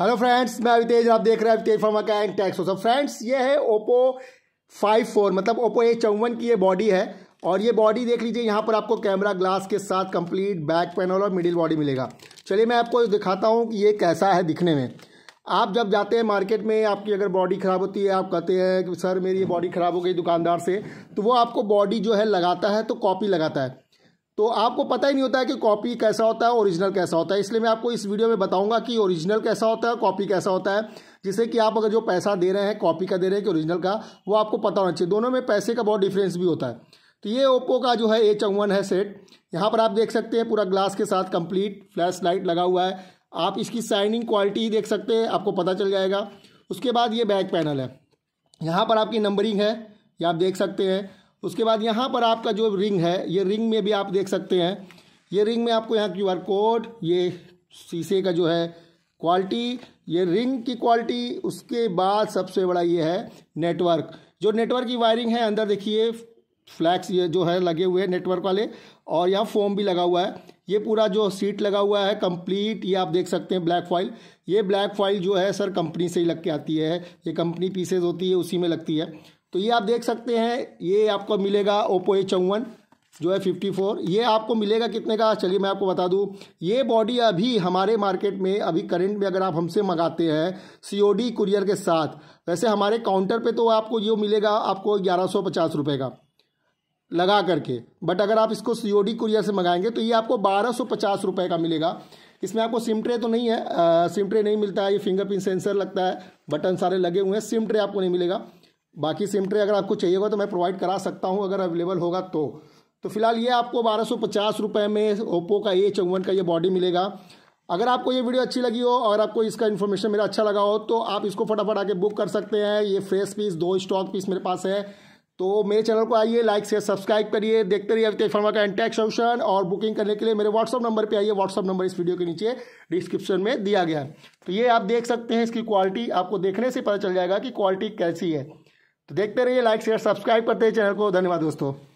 hello friends मैं अवितेज आप देख रहे हैं अवितेज फर्मा का एंड टैक्स सब फ्रेंड्स ये है ओप्पो फाइव फोर मतलब ओप्पो ए चौवन की ये बॉडी है और ये बॉडी देख लीजिए यहाँ पर आपको कैमरा ग्लास के साथ कंप्लीट बैक पैनल और मिडिल बॉडी मिलेगा चलिए मैं आपको दिखाता हूँ कि ये कैसा है दिखने में आप जब जाते हैं मार्केट में आपकी अगर बॉडी ख़राब होती है आप कहते हैं कि सर मेरी ये बॉडी ख़राब हो गई दुकानदार से तो वो आपको बॉडी जो है लगाता है तो कॉपी लगाता है तो आपको पता ही नहीं होता है कि कॉपी कैसा होता है ओरिजिनल कैसा होता है इसलिए मैं आपको इस वीडियो में बताऊंगा कि ओरिजिनल कैसा होता है कॉपी कैसा होता है जिससे कि आप अगर जो पैसा दे रहे हैं कॉपी का दे रहे हैं कि ओरिजिनल का वो आपको पता होना चाहिए दोनों में पैसे का बहुत डिफरेंस भी होता है तो ये ओप्पो का जो है ए चौवन है सेट यहाँ पर आप देख सकते हैं पूरा ग्लास के साथ कंप्लीट फ्लैश लाइट लगा हुआ है आप इसकी साइनिंग क्वालिटी देख सकते हैं आपको पता चल जाएगा उसके बाद ये बैक पैनल है यहाँ पर आपकी नंबरिंग है ये आप देख सकते हैं उसके बाद यहाँ पर आपका जो रिंग है ये रिंग में भी आप देख सकते हैं ये रिंग में आपको यहाँ क्यू आर कोड ये शीशे का जो है क्वालिटी ये रिंग की क्वालिटी उसके बाद सबसे बड़ा ये है नेटवर्क जो नेटवर्क की वायरिंग है अंदर देखिए फ्लैक्स ये जो है लगे हुए हैं नेटवर्क वाले और यहाँ फोम भी लगा हुआ है ये पूरा जो सीट लगा हुआ है कंप्लीट ये आप देख सकते हैं ब्लैक फाइल ये ब्लैक फाइल जो है सर कंपनी से ही लग के आती है ये कंपनी पीसेज होती है उसी में लगती है तो ये आप देख सकते हैं ये आपको मिलेगा ओप्पो ए चौवन जो है फिफ्टी फोर ये आपको मिलेगा कितने का चलिए मैं आपको बता दूँ ये बॉडी अभी हमारे मार्केट में अभी करंट में अगर आप हमसे मंगाते हैं सीओडी कुरियर के साथ वैसे हमारे काउंटर पे तो आपको ये मिलेगा आपको ग्यारह सौ पचास रुपये का लगा करके बट अगर आप इसको सीओडी कुरियर से मंगाएंगे तो ये आपको बारह सौ पचास रुपये का मिलेगा इसमें आपको सिम ट्रे तो नहीं है सिम ट्रे नहीं मिलता है ये फिंगरप्रिंट सेंसर लगता है बटन सारे लगे हुए हैं सिम ट्रे आपको नहीं मिलेगा बाकी सिम ट्रे अगर आपको चाहिए होगा तो मैं प्रोवाइड करा सकता हूँ अगर अवेलेबल होगा तो तो फिलहाल ये आपको बारह सौ पचास रुपये में ओप्पो का ए चौवन का ये बॉडी मिलेगा अगर आपको ये वीडियो अच्छी लगी हो और आपको इसका इन्फॉर्मेशन मेरा अच्छा लगा हो तो आप इसको फटाफट आके बुक कर सकते हैं ये फ्रेश पीस दो स्टॉक पीस मेरे पास है तो मेरे चैनल को आइए लाइक शेयर सब्सक्राइब करिए देखते रहिए अवित फर्मा का इंटैक्स ऑप्शन और बुकिंग करने के लिए मेरे व्हाट्सअप नंबर पर आइए व्हाट्सअप नंबर इस वीडियो के नीचे डिस्क्रिप्शन में दिया गया है तो ये आप देख सकते हैं इसकी क्वालिटी आपको देखने से पता चल जाएगा कि क्वालिटी कैसी है तो देखते रहिए लाइक शेयर सब्सक्राइब करते हैं चैनल को धन्यवाद दोस्तों